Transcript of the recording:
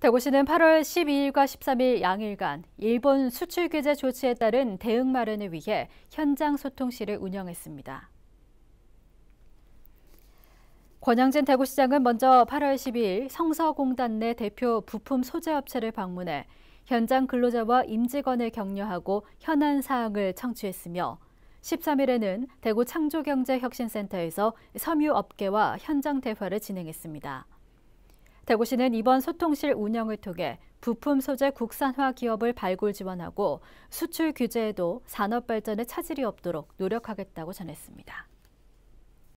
대구시는 8월 12일과 13일 양일간 일본 수출 규제 조치에 따른 대응 마련을 위해 현장 소통실을 운영했습니다. 권영진 대구시장은 먼저 8월 12일 성서공단 내 대표 부품 소재업체를 방문해 현장 근로자와 임직원을 격려하고 현안 사항을 청취했으며 13일에는 대구 창조경제혁신센터에서 섬유업계와 현장 대화를 진행했습니다. 대구시는 이번 소통실 운영을 통해 부품 소재 국산화 기업을 발굴 지원하고 수출 규제에도 산업 발전에 차질이 없도록 노력하겠다고 전했습니다.